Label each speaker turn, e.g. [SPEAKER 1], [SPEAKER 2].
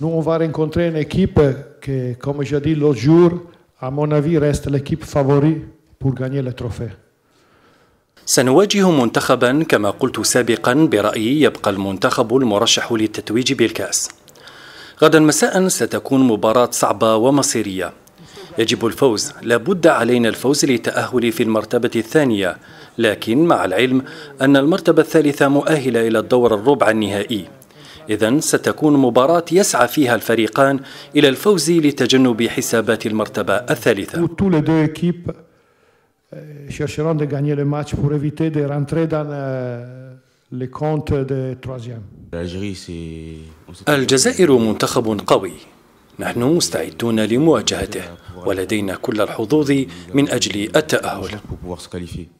[SPEAKER 1] Nous, on va rencontrer une équipe qui, comme j'ai dit l'autre jour, à mon avis, reste l'équipe favorite pour gagner le trophée.
[SPEAKER 2] سنواجه منتخبا كما قلت سابقا برأيي يبقى المنتخب المرشح للتتويج بالكأس. غدا مساء ستكون مباراة صعبة ومصيرية. يجب الفوز، لابد علينا الفوز للتأهل في المرتبة الثانية، لكن مع العلم أن المرتبة الثالثة مؤهلة إلى الدور الربع النهائي. إذا ستكون مباراة يسعى فيها الفريقان إلى الفوز لتجنب حسابات المرتبة الثالثة. الجزائر euh, euh, منتخب قوي نحن مستعدون لمواجهته ولدينا كل الحظوظ من أجل التأهل